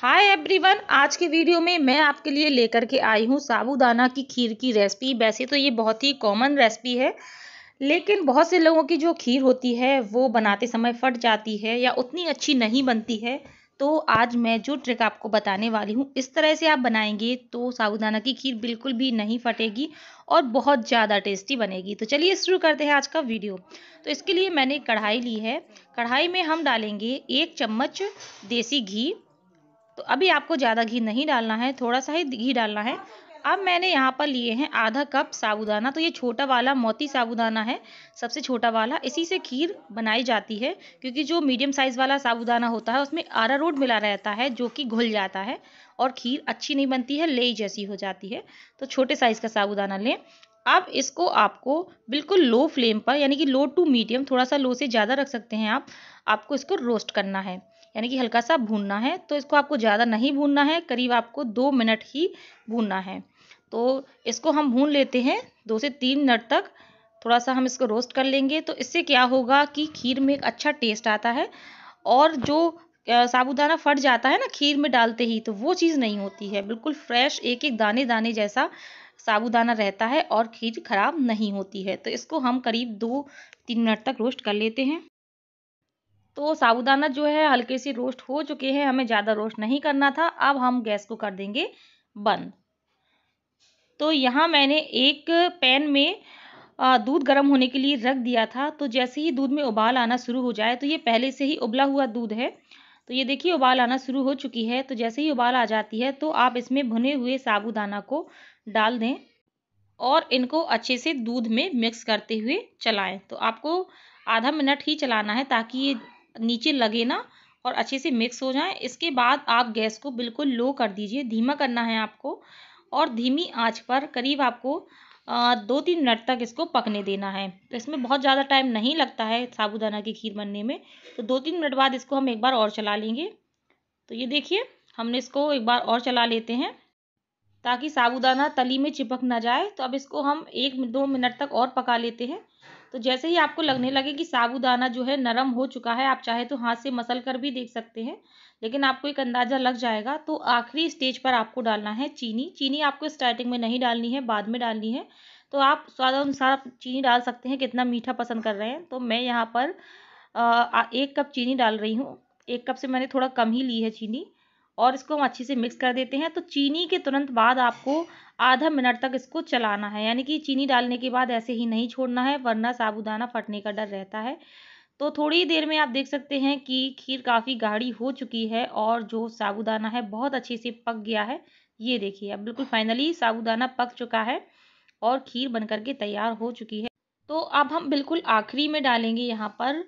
Hi everyone आज के video में मैं आपके लिए लेकर के आई हूँ साबूदाना की खीर की रेसिपी वैसे तो ये बहुत ही कॉमन रेसिपी है लेकिन बहुत से लोगों की जो खीर होती है वो बनाते समय फट जाती है या उतनी अच्छी नहीं बनती है तो आज मैं जो ट्रिक आपको बताने वाली हूँ इस तरह से आप बनाएंगे तो साबूदाना की खीर बिल्कुल भी नहीं फटेगी और बहुत ज़्यादा टेस्टी बनेगी तो चलिए शुरू करते हैं आज का वीडियो तो इसके लिए मैंने कढ़ाई ली है कढ़ाई में हम डालेंगे एक चम्मच देसी घी तो अभी आपको ज़्यादा घी नहीं डालना है थोड़ा सा ही घी डालना है अब मैंने यहाँ पर लिए हैं आधा कप साबुदाना तो ये छोटा वाला मोती साबुदाना है सबसे छोटा वाला इसी से खीर बनाई जाती है क्योंकि जो मीडियम साइज़ वाला साबुदाना होता है उसमें आरा रोड मिला रहता है जो कि घुल जाता है और खीर अच्छी नहीं बनती है ले जैसी हो जाती है तो छोटे साइज़ का साबुदाना लें अब इसको आपको बिल्कुल लो फ्लेम पर यानी कि लो टू मीडियम थोड़ा सा लो से ज़्यादा रख सकते हैं आप आपको इसको रोस्ट करना है यानी कि हल्का सा भूनना है तो इसको आपको ज़्यादा नहीं भूनना है करीब आपको दो मिनट ही भूनना है तो इसको हम भून लेते हैं दो से तीन मिनट तक थोड़ा सा हम इसको रोस्ट कर लेंगे तो इससे क्या होगा कि खीर में एक अच्छा टेस्ट आता है और जो साबुदाना फट जाता है ना खीर में डालते ही तो वो चीज़ नहीं होती है बिल्कुल फ्रेश एक एक दाने दाने जैसा साबुदाना रहता है और खीर खराब नहीं होती है तो इसको हम करीब दो तीन मिनट तक रोस्ट कर लेते हैं तो साबुदाना जो है हल्के से रोस्ट हो चुके हैं हमें ज़्यादा रोस्ट नहीं करना था अब हम गैस को कर देंगे बंद तो यहाँ मैंने एक पैन में दूध गर्म होने के लिए रख दिया था तो जैसे ही दूध में उबाल आना शुरू हो जाए तो ये पहले से ही उबला हुआ दूध है तो ये देखिए उबाल आना शुरू हो चुकी है तो जैसे ही उबाल आ जाती है तो आप इसमें भुने हुए साबुदाना को डाल दें और इनको अच्छे से दूध में मिक्स करते हुए चलाएं तो आपको आधा मिनट ही चलाना है ताकि ये नीचे लगे ना और अच्छे से मिक्स हो जाए इसके बाद आप गैस को बिल्कुल लो कर दीजिए धीमा करना है आपको और धीमी आंच पर करीब आपको दो तीन मिनट तक इसको पकने देना है तो इसमें बहुत ज़्यादा टाइम नहीं लगता है साबूदाना की खीर बनने में तो दो तीन मिनट बाद इसको हम एक बार और चला लेंगे तो ये देखिए हमने इसको एक बार और चला लेते हैं ताकि साबूदाना तली में चिपक ना जाए तो अब इसको हम एक दो मिनट तक और पका लेते हैं तो जैसे ही आपको लगने लगे कि साबुदाना जो है नरम हो चुका है आप चाहे तो हाथ से मसल कर भी देख सकते हैं लेकिन आपको एक अंदाज़ा लग जाएगा तो आखिरी स्टेज पर आपको डालना है चीनी चीनी आपको स्टार्टिंग में नहीं डालनी है बाद में डालनी है तो आप स्वाद अनुसार चीनी डाल सकते हैं कितना मीठा पसंद कर रहे हैं तो मैं यहाँ पर एक कप चीनी डाल रही हूँ एक कप से मैंने थोड़ा कम ही ली है चीनी और इसको हम अच्छे से मिक्स कर देते हैं तो चीनी के तुरंत बाद आपको आधा मिनट तक इसको चलाना है यानी कि चीनी डालने के बाद ऐसे ही नहीं छोड़ना है वरना साबुदाना फटने का डर रहता है तो थोड़ी देर में आप देख सकते हैं कि खीर काफ़ी गाढ़ी हो चुकी है और जो साबुदाना है बहुत अच्छे से पक गया है ये देखिए अब बिल्कुल फाइनली साबुदाना पक चुका है और खीर बन करके तैयार हो चुकी है तो अब हम बिल्कुल आखिरी में डालेंगे यहाँ पर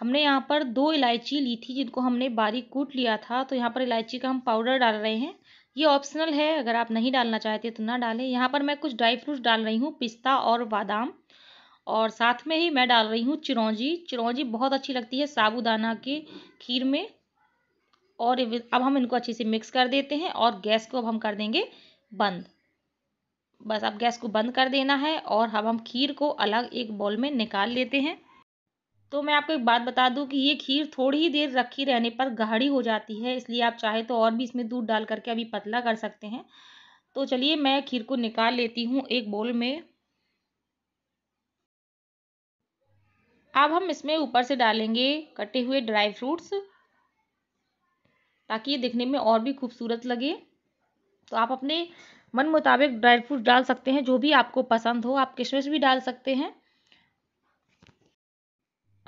हमने यहाँ पर दो इलायची ली थी जिनको हमने बारीक कूट लिया था तो यहाँ पर इलायची का हम पाउडर डाल रहे हैं ये ऑप्शनल है अगर आप नहीं डालना चाहते तो ना डालें यहाँ पर मैं कुछ ड्राई फ्रूट्स डाल रही हूँ पिस्ता और बादाम और साथ में ही मैं डाल रही हूँ चिरौंजी चिरौंजी बहुत अच्छी लगती है साबुदाना के खीर में और अब हम इनको अच्छे से मिक्स कर देते हैं और गैस को अब हम कर देंगे बंद बस अब गैस को बंद कर देना है और अब हम खीर को अलग एक बॉल में निकाल लेते हैं तो मैं आपको एक बात बता दूं कि ये खीर थोड़ी ही देर रखी रहने पर गाढ़ी हो जाती है इसलिए आप चाहे तो और भी इसमें दूध डाल करके अभी पतला कर सकते हैं तो चलिए मैं खीर को निकाल लेती हूँ एक बोल में अब हम इसमें ऊपर से डालेंगे कटे हुए ड्राई फ्रूट्स ताकि ये दिखने में और भी खूबसूरत लगे तो आप अपने मन मुताबिक ड्राई फ्रूट डाल सकते हैं जो भी आपको पसंद हो आप किशमिश भी डाल सकते हैं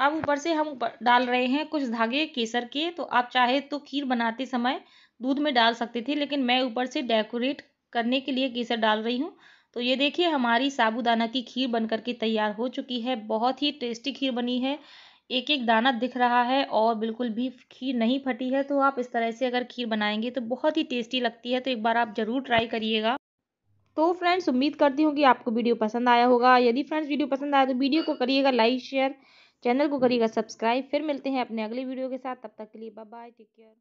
अब ऊपर से हम डाल रहे हैं कुछ धागे केसर के तो आप चाहे तो खीर बनाते समय दूध में डाल सकते थे लेकिन मैं ऊपर से डेकोरेट करने के लिए केसर डाल रही हूँ तो ये देखिए हमारी साबूदाना की खीर बन करके तैयार हो चुकी है बहुत ही टेस्टी खीर बनी है एक एक दाना दिख रहा है और बिल्कुल भी खीर नहीं फटी है तो आप इस तरह से अगर खीर बनाएंगे तो बहुत ही टेस्टी लगती है तो एक बार आप ज़रूर ट्राई करिएगा तो फ्रेंड्स उम्मीद करती हूँ कि आपको वीडियो पसंद आया होगा यदि फ्रेंड्स वीडियो पसंद आया तो वीडियो को करिएगा लाइक शेयर चैनल को करिएगा सब्सक्राइब हम्म। फिर मिलते हैं अपने अगले वीडियो के साथ तब तक के लिए बाय बाय टेक केयर